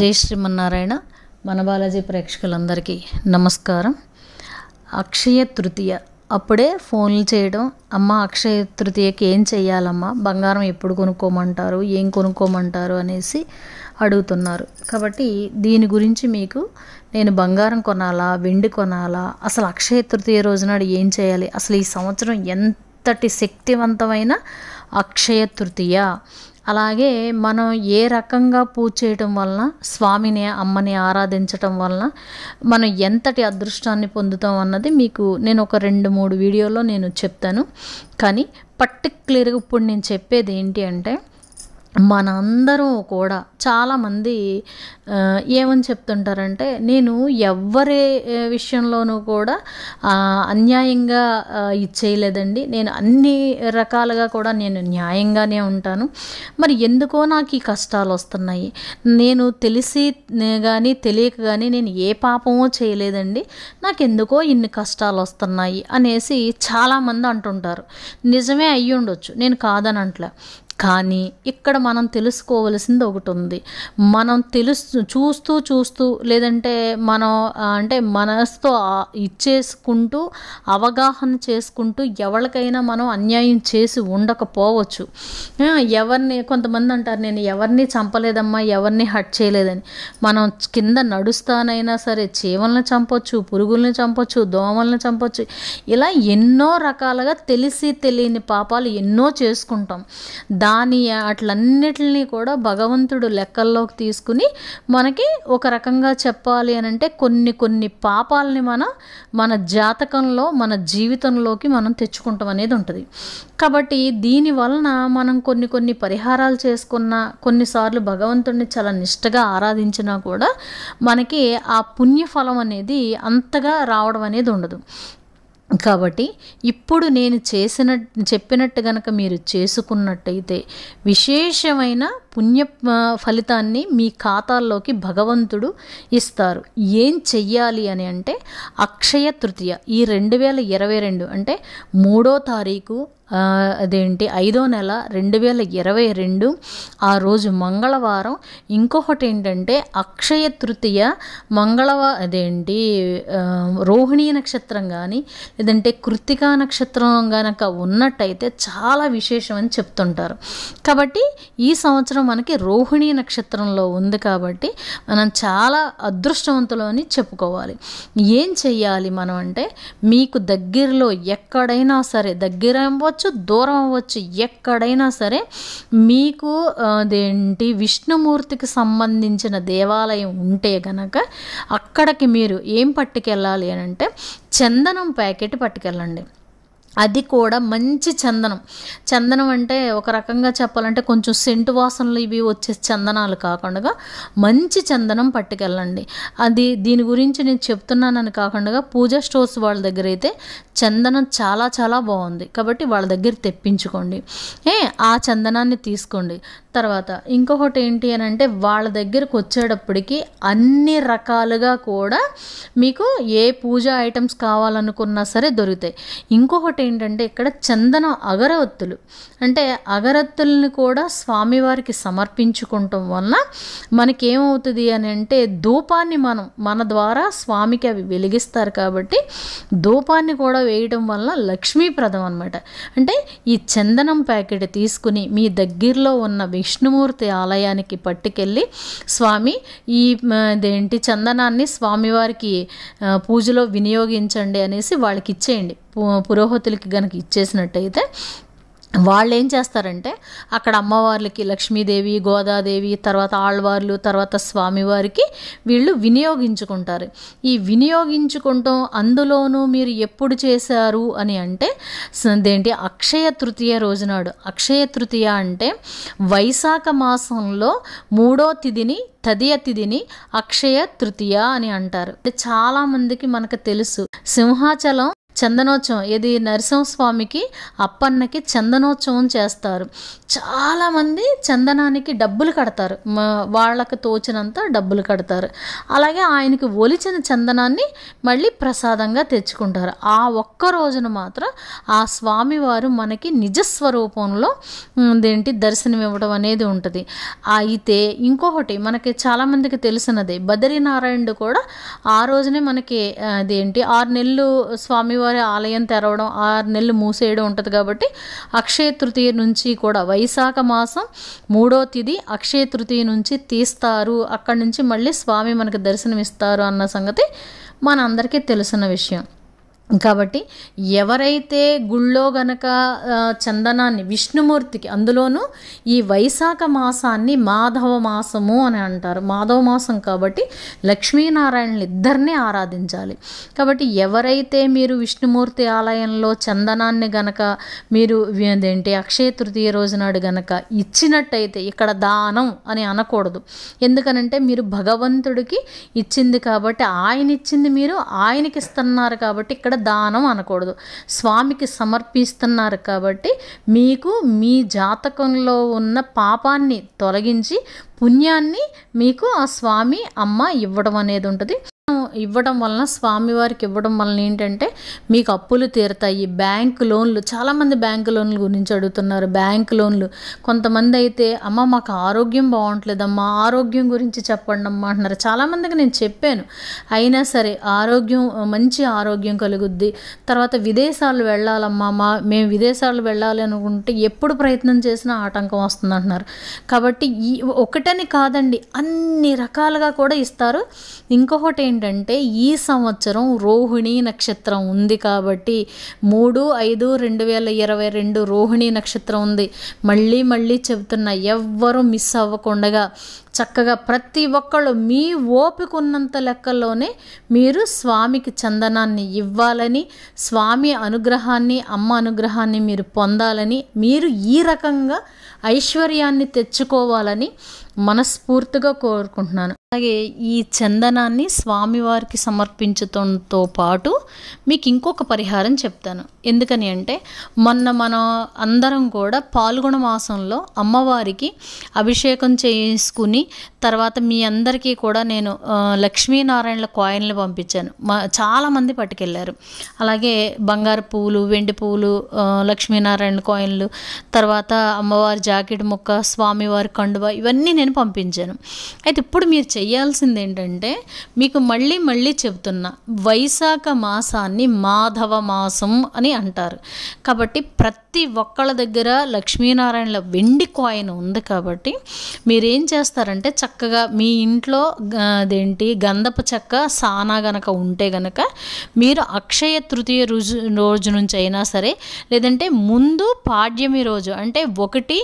జై శ్రీమన్నారాయణ మన బాలాజీ ప్రేక్షకులందరికీ నమస్కారం అక్షయ తృతీయ అప్పుడే ఫోన్లు చేయడం అమ్మ అక్షయ తృతీయకి ఏం చేయాలమ్మా బంగారం ఎప్పుడు కొనుక్కోమంటారు ఏం కొనుక్కోమంటారు అనేసి అడుగుతున్నారు కాబట్టి దీని గురించి మీకు నేను బంగారం కొనాలా వెండి కొనాలా అసలు అక్షయ తృతీయ రోజునాడు ఏం చేయాలి అసలు ఈ సంవత్సరం ఎంతటి శక్తివంతమైన అక్షయ తృతీయ అలాగే మనం ఏ రకంగా పూజ చేయటం వలన స్వామిని అమ్మని ఆరాధించటం వలన మనం ఎంతటి అదృష్టాన్ని పొందుతాం అన్నది మీకు నేను ఒక రెండు మూడు వీడియోలో నేను చెప్తాను కానీ పర్టిక్యులర్గా ఇప్పుడు నేను చెప్పేది ఏంటి అంటే మనందరూ కూడా చాలామంది ఏమని చెప్తుంటారంటే నేను ఎవ్వరి విషయంలోనూ కూడా అన్యాయంగా ఇచ్చేయలేదండి నేను అన్ని రకాలుగా కూడా నేను న్యాయంగానే ఉంటాను మరి ఎందుకో నాకు ఈ కష్టాలు వస్తున్నాయి నేను తెలిసి కానీ తెలియక కానీ నేను ఏ పాపమో చేయలేదండి నాకు ఎందుకో ఇన్ని కష్టాలు వస్తున్నాయి అనేసి చాలామంది అంటుంటారు నిజమే అయ్యి ఉండొచ్చు నేను కాదని కానీ ఇక్కడ మనం తెలుసుకోవలసింది ఒకటి ఉంది మనం తెలుసు చూస్తూ చూస్తూ లేదంటే మనం అంటే మనస్తో ఇచ్చేసుకుంటూ అవగాహన చేసుకుంటూ ఎవరికైనా మనం అన్యాయం చేసి ఉండకపోవచ్చు ఎవరిని కొంతమంది అంటారు నేను ఎవరిని చంపలేదమ్మా ఎవరిని హట్ చేయలేదని మనం కింద నడుస్తానైనా సరే చీమల్ని చంపొచ్చు పురుగుల్ని చంపొచ్చు దోమల్ని చంపొచ్చు ఇలా ఎన్నో రకాలుగా తెలిసి తెలియని పాపాలు ఎన్నో చేసుకుంటాం దా దాని అట్లన్నిటిని కూడా భగవంతుడు లెక్కల్లోకి తీసుకుని మనకి ఒక రకంగా చెప్పాలి అని అంటే కొన్ని కొన్ని పాపాలని మన మన జాతకంలో మన జీవితంలోకి మనం తెచ్చుకుంటాం అనేది ఉంటుంది కాబట్టి దీని వలన మనం కొన్ని కొన్ని పరిహారాలు చేసుకున్న కొన్నిసార్లు భగవంతుడిని చాలా నిష్టగా ఆరాధించినా కూడా మనకి ఆ పుణ్యఫలం అనేది అంతగా రావడం అనేది ఉండదు కాబట్టి ఇప్పుడు నేను చేసిన చెప్పినట్టు గనక మీరు చేసుకున్నట్టయితే విశేషమైన పుణ్య ఫలితాన్ని మీ ఖాతాల్లోకి భగవంతుడు ఇస్తారు ఏం చెయ్యాలి అని అంటే అక్షయ తృతీయ ఈ రెండు వేల ఇరవై రెండు అంటే మూడో తారీఖు అదేంటి ఐదో నెల రెండు వేల ఇరవై రెండు ఆ రోజు మంగళవారం ఇంకొకటి ఏంటంటే అక్షయ తృతీయ మంగళవారం అదేంటి రోహిణీ నక్షత్రం కానీ లేదంటే కృతికా నక్షత్రం కనుక ఉన్నట్టయితే చాలా విశేషం అని చెప్తుంటారు కాబట్టి ఈ సంవత్సరం నక్షత్రం మనకి రోహిణి నక్షత్రంలో ఉంది కాబట్టి మనం చాలా అదృష్టవంతులు అని చెప్పుకోవాలి ఏం చెయ్యాలి మనం అంటే మీకు దగ్గరలో ఎక్కడైనా సరే దగ్గర అవ్వచ్చు దూరం అవ్వచ్చు ఎక్కడైనా సరే మీకు అదేంటి విష్ణుమూర్తికి సంబంధించిన దేవాలయం ఉంటే గనక అక్కడికి మీరు ఏం పట్టుకెళ్ళాలి అని అంటే చందనం ప్యాకెట్ పట్టుకెళ్ళండి అది కూడా మంచి చందనం చందనం అంటే ఒక రకంగా చెప్పాలంటే కొంచెం సెంటు వాసనలు ఇవి వచ్చే చందనాలు కాకుండా మంచి చందనం పట్టుకెళ్ళండి అది దీని గురించి నేను చెప్తున్నానని కాకుండా పూజా స్టోర్స్ వాళ్ళ దగ్గర అయితే చందనం చాలా చాలా బాగుంది కాబట్టి వాళ్ళ దగ్గర తెప్పించుకోండి ఏ ఆ చందనాన్ని తీసుకోండి తర్వాత ఇంకొకటి ఏంటి అని అంటే వాళ్ళ దగ్గరకు వచ్చేటప్పటికి అన్ని రకాలుగా కూడా మీకు ఏ పూజ ఐటమ్స్ కావాలనుకున్నా సరే దొరుకుతాయి ఇంకొకటి ఏంటంటే ఇక్కడ చందనం అగరవత్తులు అంటే అగరత్తుల్ని కూడా స్వామివారికి సమర్పించుకుంటాం వల్ల మనకేమవుతుంది అని అంటే ధూపాన్ని మనం మన ద్వారా స్వామికి అవి వెలిగిస్తారు కాబట్టి ధూపాన్ని కూడా వేయడం వల్ల లక్ష్మీప్రదం అనమాట అంటే ఈ చందనం ప్యాకెట్ తీసుకుని మీ దగ్గరలో ఉన్న విష్ణుమూర్తి ఆలయానికి పట్టుకెళ్ళి స్వామి ఈ ఇదేంటి చందనాన్ని స్వామివారికి పూజలో వినియోగించండి అనేసి వాళ్ళకి ఇచ్చేయండి పురోహితులకి కనుక ఇచ్చేసినట్టయితే వాళ్ళు ఏం చేస్తారంటే అక్కడ అమ్మవార్లకి లక్ష్మీదేవి గోదాదేవి తర్వాత ఆళ్వార్లు తర్వాత స్వామివారికి వీళ్ళు వినియోగించుకుంటారు ఈ వినియోగించుకుంటాం అందులోనూ మీరు ఎప్పుడు చేశారు అని అంటే అదేంటి అక్షయ తృతీయ రోజునాడు అక్షయ తృతీయ అంటే వైశాఖ మాసంలో మూడో తిథిని తదియ తిథిని అక్షయ తృతీయ అని అంటారు చాలామందికి మనకు తెలుసు సింహాచలం చందనోత్సవం ఇది నరసింహస్వామికి అప్పన్నకి చందనోత్సవం చేస్తారు చాలామంది చందనానికి డబ్బులు కడతారు వాళ్ళకి తోచినంత డబ్బులు కడతారు అలాగే ఆయనకి ఒలిచిన చందనాన్ని మళ్ళీ ప్రసాదంగా తెచ్చుకుంటారు ఆ ఒక్క రోజున మాత్రం ఆ స్వామివారు మనకి నిజస్వరూపంలో దేంటి దర్శనం ఇవ్వడం అనేది ఉంటుంది అయితే ఇంకొకటి మనకి చాలామందికి తెలిసినది బదరీనారాయణుడు కూడా ఆ రోజునే మనకి అదేంటి ఆరు నెలలు స్వామివారు గోదావరి ఆలయం తెరవడం ఆరు నెలలు మూసేయడం ఉంటుంది కాబట్టి అక్షయ తృతీయ నుంచి కూడా వైశాఖ మాసం మూడో తిది అక్షయ తృతీయ నుంచి తీస్తారు అక్కడి నుంచి మళ్ళీ స్వామి మనకు దర్శనమిస్తారు అన్న సంగతి మనందరికీ తెలిసిన విషయం కాబట్టి ఎవరైతే గుళ్ళో గనక చందనాన్ని విష్ణుమూర్తికి అందులోనూ ఈ వైశాఖ మాసాన్ని మాధవ మాసము అని అంటారు మాధవ మాసం కాబట్టి లక్ష్మీనారాయణలు ఇద్దరిని ఆరాధించాలి కాబట్టి ఎవరైతే మీరు విష్ణుమూర్తి ఆలయంలో చందనాన్ని గనక మీరు ఏంటి అక్షయ తృతీయ రోజు నాడు గనక ఇచ్చినట్టయితే ఇక్కడ దానం అని అనకూడదు ఎందుకనంటే మీరు భగవంతుడికి ఇచ్చింది కాబట్టి ఆయన ఇచ్చింది మీరు ఆయనకి ఇస్తున్నారు కాబట్టి ఇక్కడ దానం అనకూడదు స్వామికి సమర్పిస్తున్నారు కాబట్టి మీకు మీ జాతకంలో ఉన్న పాపాన్ని తొలగించి పుణ్యాన్ని మీకు ఆ స్వామి అమ్మ ఇవ్వడం అనేది ఉంటుంది ఇవ్వడం వలన స్వామివారికి ఇవ్వడం వలన ఏంటంటే మీకు అప్పులు తీరుతాయి బ్యాంక్ లోన్లు చాలామంది బ్యాంక్ లోన్ల గురించి అడుగుతున్నారు బ్యాంక్ లోన్లు కొంతమంది అయితే అమ్మ మాకు ఆరోగ్యం బాగుంటలేదమ్మా ఆరోగ్యం గురించి చెప్పండి అమ్మా అంటున్నారు చాలామందికి నేను చెప్పాను అయినా సరే ఆరోగ్యం మంచి ఆరోగ్యం కలుగుద్ది తర్వాత విదేశాలు వెళ్ళాలమ్మా మా మేము విదేశాలు వెళ్ళాలి అనుకుంటే ఎప్పుడు ప్రయత్నం చేసినా ఆటంకం వస్తుంది అంటున్నారు కాబట్టి ఈ ఒకటని కాదండి అన్ని రకాలుగా కూడా ఇస్తారు ఇంకొకటి ఏంటంటే ఏంటంటే ఈ సంవత్సరం రోహిణి నక్షత్రం ఉంది కాబట్టి మూడు ఐదు రెండు వేల ఇరవై రెండు రోహిణి నక్షత్రం ఉంది మళ్ళీ మళ్ళీ చెబుతున్నా ఎవ్వరూ మిస్ అవ్వకుండా చక్కగా ప్రతి ఒక్కళ్ళు మీ ఓపికన్నంత లెక్కలోనే మీరు స్వామికి చందనాన్ని ఇవ్వాలని స్వామి అనుగ్రహాన్ని అమ్మ అనుగ్రహాన్ని మీరు పొందాలని మీరు ఈ రకంగా ఐశ్వర్యాన్ని తెచ్చుకోవాలని మనస్ఫూర్తిగా కోరుకుంటున్నాను అలాగే ఈ చందనాన్ని స్వామివారికి సమర్పించటంతో పాటు మీకు ఇంకొక పరిహారం చెప్తాను ఎందుకని అంటే మొన్న మనం అందరం కూడా పాల్గొన మాసంలో అమ్మవారికి అభిషేకం చేసుకుని తర్వాత మీ అందరికీ కూడా నేను లక్ష్మీనారాయణల కాయిన్లు పంపించాను మా చాలామంది పట్టుకెళ్ళారు అలాగే బంగారు పూలు వెండి పూలు లక్ష్మీనారాయణ కాయిన్లు తర్వాత అమ్మవారి జాకెట్ ముక్క స్వామివారి కండువ ఇవన్నీ నేను పంపించాను అయితే ఇప్పుడు మీరు చేయాల్సింది ఏంటంటే మీకు మళ్ళీ మళ్ళీ చెబుతున్నా వైశాఖ మాసాన్ని మాధవ మాసం అని అంటారు కాబట్టి ప్రతి ఒక్కళ్ళ దగ్గర లక్ష్మీనారాయణల వెండి కాయిన్ ఉంది కాబట్టి మీరేం చేస్తారు చేస్తారంటే చక్కగా మీ ఇంట్లో అదేంటి గంధపు చెక్క సానా గనక ఉంటే గనక మీరు అక్షయ తృతీయ రోజు రోజు నుంచి అయినా సరే లేదంటే ముందు పాడ్యమి రోజు అంటే ఒకటి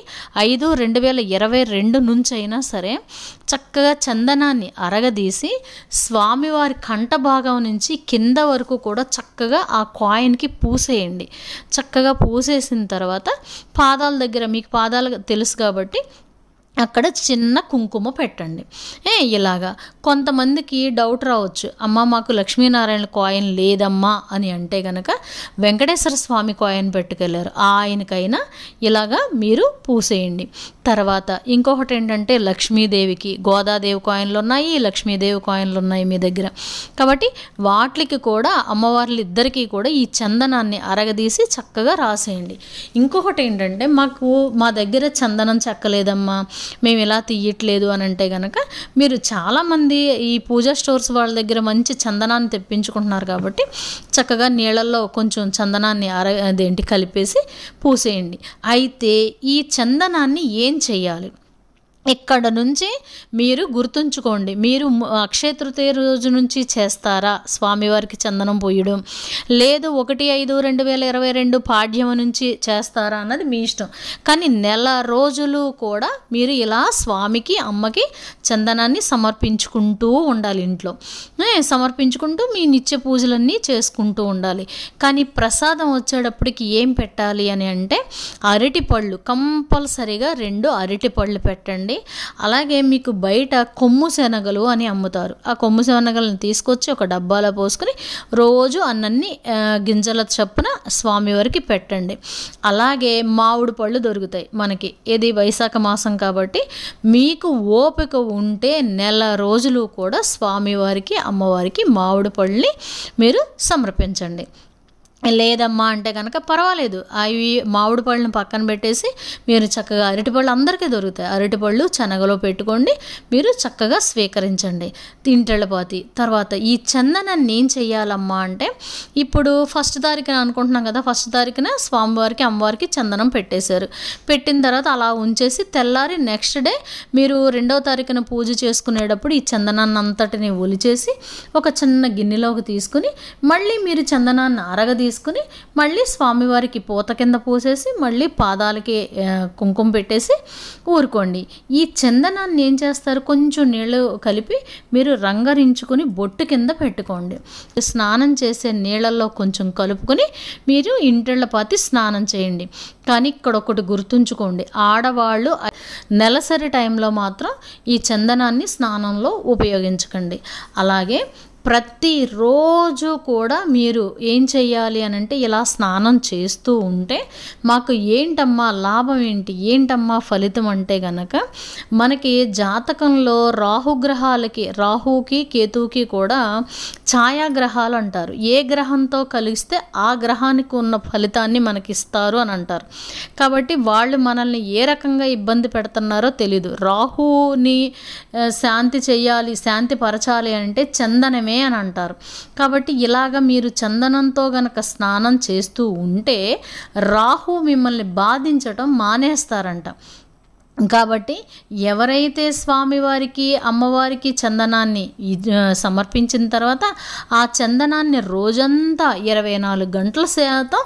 ఐదు రెండు వేల ఇరవై రెండు నుంచి అయినా సరే చక్కగా చందనాన్ని అరగదీసి స్వామివారి కంట భాగం నుంచి కింద వరకు కూడా చక్కగా ఆ కాయిన్కి పూసేయండి చక్కగా పూసేసిన తర్వాత పాదాల దగ్గర మీకు పాదాలు తెలుసు కాబట్టి అక్కడ చిన్న కుంకుమ పెట్టండి ఏ ఇలాగా కొంతమందికి డౌట్ రావచ్చు అమ్మ మాకు లక్ష్మీనారాయణ కాయిన్ లేదమ్మా అని అంటే కనుక వెంకటేశ్వర స్వామి కాయిన్ పెట్టుకెళ్ళారు ఆయనకైనా ఇలాగా మీరు పూసేయండి తర్వాత ఇంకొకటి ఏంటంటే లక్ష్మీదేవికి గోదాదేవి కాయిన్లు ఉన్నాయి లక్ష్మీదేవి కాయిన్లు ఉన్నాయి మీ దగ్గర కాబట్టి వాటికి కూడా అమ్మవార్లు ఇద్దరికీ కూడా ఈ చందనాన్ని అరగదీసి చక్కగా రాసేయండి ఇంకొకటి ఏంటంటే మాకు మా దగ్గర చందనం చెక్కలేదమ్మా మేము ఇలా తీయట్లేదు అని అంటే కనుక మీరు చాలామంది ఈ పూజా స్టోర్స్ వాళ్ళ దగ్గర మంచి చందనాన్ని తెప్పించుకుంటున్నారు కాబట్టి చక్కగా నీళ్ళల్లో కొంచెం చందనాన్ని అర అదేంటి కలిపేసి పూసేయండి అయితే ఈ చందనాన్ని ఏం చేయాలి ఇక్కడ నుంచి మీరు గుర్తుంచుకోండి మీరు అక్షయ తృతీయ రోజు నుంచి చేస్తారా స్వామివారికి చందనం పోయడం లేదు ఒకటి ఐదు రెండు వేల ఇరవై రెండు పాడ్యము నుంచి చేస్తారా అన్నది మీ ఇష్టం కానీ నెల రోజులు కూడా మీరు ఇలా స్వామికి అమ్మకి చందనాన్ని సమర్పించుకుంటూ ఉండాలి ఇంట్లో సమర్పించుకుంటూ మీ నిత్య పూజలన్నీ చేసుకుంటూ ఉండాలి కానీ ప్రసాదం వచ్చేటప్పటికి ఏం పెట్టాలి అని అంటే అరటిపళ్ళు కంపల్సరీగా రెండు అరటిపళ్ళు పెట్టండి ఉంటాయి అలాగే మీకు బయట కొమ్ము శనగలు అని అమ్ముతారు ఆ కొమ్ము శనగలను తీసుకొచ్చి ఒక డబ్బాలో పోసుకొని రోజు అన్నన్ని గింజల చప్పున స్వామివారికి పెట్టండి అలాగే మామిడి పళ్ళు దొరుకుతాయి మనకి ఇది వైశాఖ మాసం కాబట్టి మీకు ఓపిక ఉంటే నెల రోజులు కూడా స్వామివారికి అమ్మవారికి మామిడి పళ్ళని మీరు సమర్పించండి లేదమ్మా అంటే కనుక పర్వాలేదు అవి మామిడి పళ్ళను పక్కన పెట్టేసి మీరు చక్కగా అరటిపళ్ళు అందరికీ దొరుకుతాయి అరటిపళ్ళు శనగలో పెట్టుకోండి మీరు చక్కగా స్వీకరించండి తింటళ్ళపాతి తర్వాత ఈ చందనాన్ని ఏం చెయ్యాలమ్మా అంటే ఇప్పుడు ఫస్ట్ తారీఖున అనుకుంటున్నాం కదా ఫస్ట్ తారీఖున స్వామివారికి అమ్మవారికి చందనం పెట్టేశారు పెట్టిన తర్వాత అలా ఉంచేసి తెల్లారి నెక్స్ట్ డే మీరు రెండవ తారీఖున పూజ చేసుకునేటప్పుడు ఈ చందనాన్ని అంతటిని ఒలిచేసి ఒక చిన్న గిన్నెలోకి తీసుకుని మళ్ళీ మీరు చందనాన్ని అరగ తీసుకుని మళ్ళీ స్వామివారికి పూత కింద పోసేసి మళ్ళీ పాదాలకి కుంకుమ పెట్టేసి ఊరుకోండి ఈ చందనాన్ని ఏం చేస్తారు కొంచెం నీళ్ళు కలిపి మీరు రంగరించుకుని బొట్టు కింద పెట్టుకోండి స్నానం చేసే నీళ్ళల్లో కొంచెం కలుపుకొని మీరు ఇంటిళ్ళ పాతి స్నానం చేయండి కానీ ఇక్కడ ఒకటి గుర్తుంచుకోండి ఆడవాళ్ళు నెలసరి టైంలో మాత్రం ఈ చందనాన్ని స్నానంలో ఉపయోగించకండి అలాగే ప్రతిరోజు కూడా మీరు ఏం చెయ్యాలి అని అంటే ఇలా స్నానం చేస్తూ ఉంటే మాకు ఏంటమ్మా లాభం ఏంటి ఏంటమ్మా ఫలితం అంటే గనక మనకి జాతకంలో రాహుగ్రహాలకి రాహుకి కేతుకి కూడా ఛాయాగ్రహాలు అంటారు ఏ గ్రహంతో కలిస్తే ఆ గ్రహానికి ఉన్న ఫలితాన్ని మనకి ఇస్తారు అని అంటారు కాబట్టి వాళ్ళు మనల్ని ఏ రకంగా ఇబ్బంది పెడుతున్నారో తెలీదు రాహుని శాంతి చేయాలి శాంతి పరచాలి అంటే చందనమే చందనమే అని అంటారు కాబట్టి ఇలాగ మీరు చందనంతో గనక స్నానం చేస్తూ ఉంటే రాహు మిమ్మల్ని బాధించటం మానేస్తారంట కాబట్టి ఎవరైతే స్వామివారికి అమ్మవారికి చందనాన్ని సమర్పించిన తర్వాత ఆ చందనాన్ని రోజంతా ఇరవై నాలుగు గంటల శాతం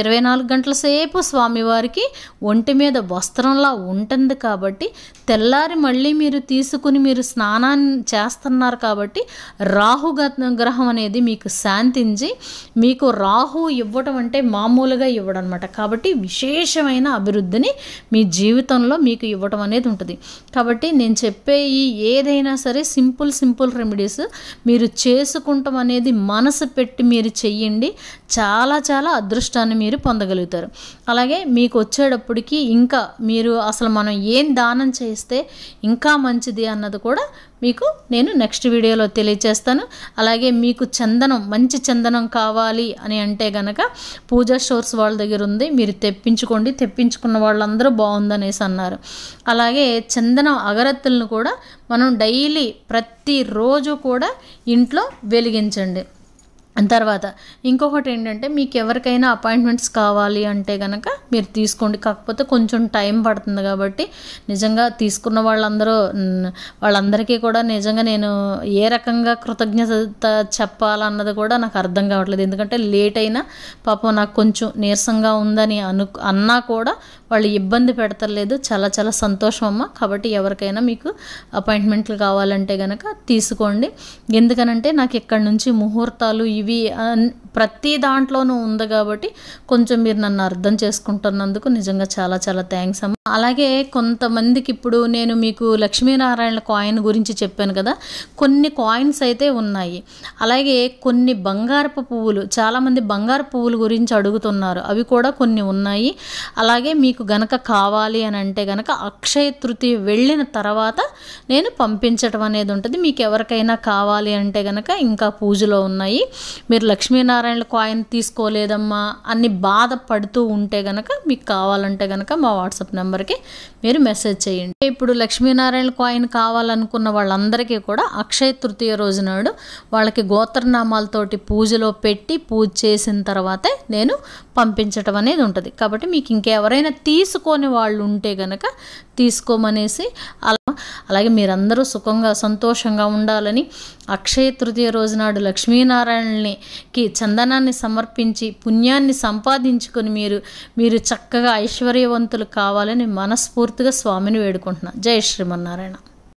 ఇరవై నాలుగు గంటల సేపు స్వామివారికి ఒంటి మీద వస్త్రంలా ఉంటుంది కాబట్టి తెల్లారి మళ్ళీ మీరు తీసుకుని మీరు స్నానాన్ని చేస్తున్నారు కాబట్టి రాహు గ్రహం అనేది మీకు శాంతించి మీకు రాహు ఇవ్వటం అంటే మామూలుగా ఇవ్వడం అనమాట కాబట్టి విశేషమైన అభివృద్ధిని మీ జీవితంలో మీకు ఇవ్వటం అనేది ఉంటుంది కాబట్టి నేను చెప్పే ఈ ఏదైనా సరే సింపుల్ సింపుల్ రెమెడీస్ మీరు చేసుకుంటాం అనేది మనసు పెట్టి మీరు చెయ్యండి చాలా చాలా అదృష్టాన్ని మీరు పొందగలుగుతారు అలాగే మీకు వచ్చేటప్పటికి ఇంకా మీరు అసలు మనం ఏం దానం చేస్తే ఇంకా మంచిది అన్నది కూడా మీకు నేను నెక్స్ట్ వీడియోలో తెలియజేస్తాను అలాగే మీకు చందనం మంచి చందనం కావాలి అని అంటే గనక పూజా స్టోర్స్ వాళ్ళ దగ్గర ఉంది మీరు తెప్పించుకోండి తెప్పించుకున్న వాళ్ళందరూ బాగుందనేసి అన్నారు అలాగే చందనం అగరత్తులను కూడా మనం డైలీ ప్రతిరోజు కూడా ఇంట్లో వెలిగించండి తర్వాత ఇంకొకటి ఏంటంటే మీకు ఎవరికైనా అపాయింట్మెంట్స్ కావాలి అంటే కనుక మీరు తీసుకోండి కాకపోతే కొంచెం టైం పడుతుంది కాబట్టి నిజంగా తీసుకున్న వాళ్ళందరూ వాళ్ళందరికీ కూడా నిజంగా నేను ఏ రకంగా కృతజ్ఞత చెప్పాలన్నది కూడా నాకు అర్థం కావట్లేదు ఎందుకంటే లేట్ అయినా పాపం నాకు కొంచెం నీరసంగా ఉందని అను అన్నా కూడా వాళ్ళు ఇబ్బంది పెడతలేదు చాలా చాలా సంతోషం అమ్మ కాబట్టి ఎవరికైనా మీకు అపాయింట్మెంట్లు కావాలంటే కనుక తీసుకోండి ఎందుకనంటే నాకు ఇక్కడ నుంచి ముహూర్తాలు ఈ ఇవి ప్రతి దాంట్లోనూ ఉంది కాబట్టి కొంచెం మీరు నన్ను అర్థం చేసుకుంటున్నందుకు నిజంగా చాలా చాలా థ్యాంక్స్ అమ్మ అలాగే కొంతమందికి ఇప్పుడు నేను మీకు లక్ష్మీనారాయణ కాయిన్ గురించి చెప్పాను కదా కొన్ని కాయిన్స్ అయితే ఉన్నాయి అలాగే కొన్ని బంగారపు పువ్వులు చాలామంది బంగారు పువ్వుల గురించి అడుగుతున్నారు అవి కూడా కొన్ని ఉన్నాయి అలాగే మీకు గనక కావాలి అని అంటే గనక అక్షయ తృతి వెళ్ళిన తర్వాత నేను పంపించడం అనేది ఉంటుంది మీకు ఎవరికైనా కావాలి అంటే గనక ఇంకా పూజలో ఉన్నాయి మీరు లక్ష్మీనారాయణ కాయిన్ తీసుకోలేదమ్మా అని బాధపడుతూ ఉంటే గనక మీకు కావాలంటే గనక మా వాట్సాప్ నెంబర్కి మీరు మెసేజ్ చేయండి ఇప్పుడు లక్ష్మీనారాయణ కాయిన్ కావాలనుకున్న వాళ్ళందరికీ కూడా అక్షయ తృతీయ రోజు నాడు వాళ్ళకి గోత్రనామాలతోటి పూజలో పెట్టి పూజ చేసిన తర్వాతే నేను పంపించటం అనేది ఉంటుంది కాబట్టి మీకు ఇంకెవరైనా తీసుకోని వాళ్ళు ఉంటే గనక తీసుకోమనేసి అలా అలాగే మీరందరూ సుఖంగా సంతోషంగా ఉండాలని అక్షయ తృతీయ రోజునాడు లక్ష్మీనారాయణ కి చందనాన్ని సమర్పించి పుణ్యాన్ని సంపాదించుకొని మీరు మీరు చక్కగా ఐశ్వర్యవంతులు కావాలని మనస్ఫూర్తిగా స్వామిని వేడుకుంటున్నాను జయ శ్రీమన్నారాయణ